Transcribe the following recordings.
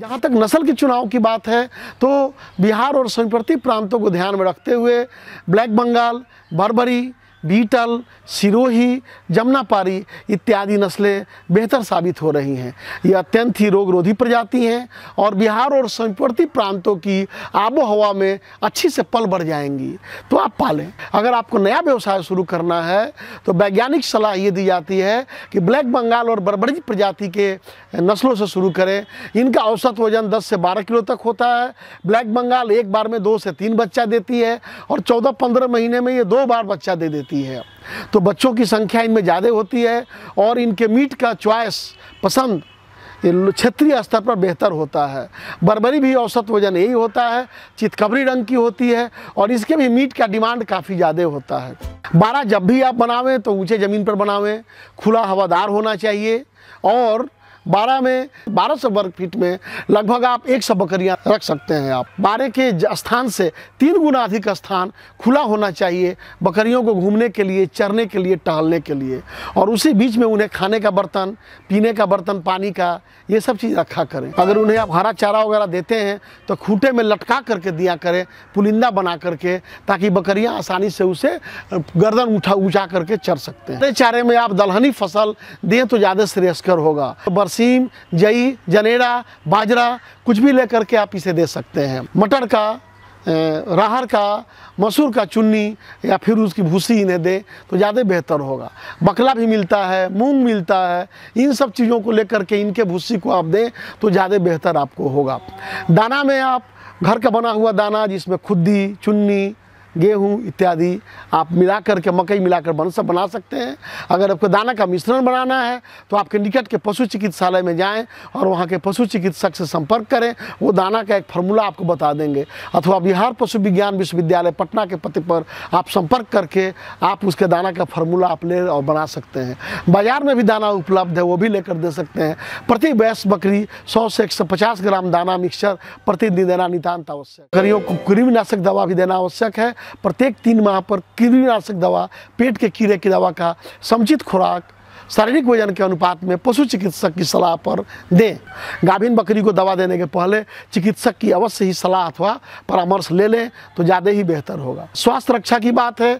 जहाँ तक नस्ल के चुनाव की बात है तो बिहार और संप्रति प्रांतों को ध्यान में रखते हुए ब्लैक बंगाल बरबरी बीटल सिरोही जमुनापारी इत्यादि नस्लें बेहतर साबित हो रही हैं ये अत्यंत ही रोगरोधी प्रजाति हैं और बिहार और समीपवर्ती प्रांतों की आबो हवा में अच्छी से पल बढ़ जाएंगी तो आप पालें अगर आपको नया व्यवसाय शुरू करना है तो वैज्ञानिक सलाह ये दी जाती है कि ब्लैक बंगाल और बरबड़ी प्रजाति के नस्लों से शुरू करें इनका औसत वजन दस से बारह किलो तक होता है ब्लैक बंगाल एक बार में दो से तीन बच्चा देती है और चौदह पंद्रह महीने में ये दो बार बच्चा दे देती होती है तो बच्चों की संख्या इनमें ज़्यादा होती है और इनके मीट का चॉइस पसंद क्षेत्रीय स्तर पर बेहतर होता है बर्बरी भी औसत वजन यही होता है चितकबरी रंग की होती है और इसके भी मीट का डिमांड काफ़ी ज़्यादा होता है बारह जब भी आप बनावें तो ऊंचे ज़मीन पर बनावें खुला हवादार होना चाहिए और बारह में बारह सौ वर्ग फीट में लगभग आप एक सौ बकरियाँ रख सकते हैं आप बारह के स्थान से तीन गुना अधिक स्थान खुला होना चाहिए बकरियों को घूमने के लिए चरने के लिए टहलने के लिए और उसी बीच में उन्हें खाने का बर्तन पीने का बर्तन पानी का ये सब चीज़ रखा करें अगर उन्हें आप हरा चारा वगैरह देते हैं तो खूटे में लटका करके दिया करें पुलिंदा बना करके ताकि बकरियाँ आसानी से उसे गर्दन उठा ऊँचा करके चर सकते हैं चारे में आप दलहनी फसल दें तो ज़्यादा श्रेयस्कर होगा बरसी सीम जई जनेरा बाजरा कुछ भी लेकर के आप इसे दे सकते हैं मटर का राहर का मसूर का चुन्नी या फिर उसकी भूसी इन्हें दे तो ज़्यादा बेहतर होगा बकला भी मिलता है मूंग मिलता है इन सब चीज़ों को लेकर के इनके भूसी को आप दें तो ज़्यादा बेहतर आपको होगा दाना में आप घर का बना हुआ दाना जिसमें खुद्दी चुन्नी गेहूँ इत्यादि आप मिला करके मकई मिलाकर बन सब बना सकते हैं अगर आपको दाना का मिश्रण बनाना है तो आपके निकट के पशु चिकित्सालय में जाएं और वहाँ के पशु चिकित्सक से संपर्क करें वो दाना का एक फार्मूला आपको बता देंगे अथवा बिहार पशु विज्ञान विश्वविद्यालय पटना के पति पर आप संपर्क करके आप उसके दाना का फार्मूला आप ले और बना सकते हैं बाज़ार में भी दाना उपलब्ध है वो भी लेकर दे सकते हैं प्रति बैस बकरी सौ से एक ग्राम दाना मिक्सचर प्रतिदिन देना नितान्त आवश्यक बकरियों को कृमिनाशक दवा भी देना आवश्यक है प्रत्येक तीन माह पर कृमिनाशक दवा पेट के कीड़े की दवा का समुचित खुराक शारीरिक वजन के अनुपात में पशु चिकित्सक की सलाह पर दें गाभिन बकरी को दवा देने के पहले चिकित्सक की अवश्य ही सलाह अथवा परामर्श ले लें तो ज़्यादा ही बेहतर होगा स्वास्थ्य रक्षा की बात है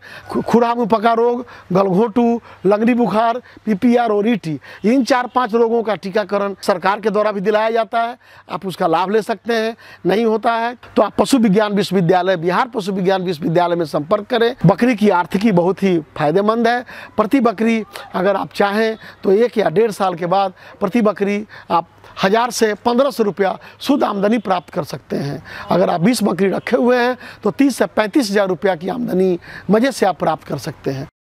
खुरा मुपका रोग गलघोटू लंगड़ी बुखार पीपीआर और ईटी इन चार पांच रोगों का टीकाकरण सरकार के द्वारा भी दिलाया जाता है आप उसका लाभ ले सकते हैं नहीं होता है तो आप पशु विज्ञान विश्वविद्यालय बिहार पशु विज्ञान विश्वविद्यालय में संपर्क करें बकरी की आर्थिकी बहुत ही फायदेमंद है प्रति बकरी अगर आप चाहें चाहें तो एक या डेढ़ साल के बाद प्रति बकरी आप हज़ार से पंद्रह सौ रुपया शुद्ध आमदनी प्राप्त कर सकते हैं अगर आप बीस बकरी रखे हुए हैं तो तीस से पैंतीस हज़ार रुपया की आमदनी मज़े से आप प्राप्त कर सकते हैं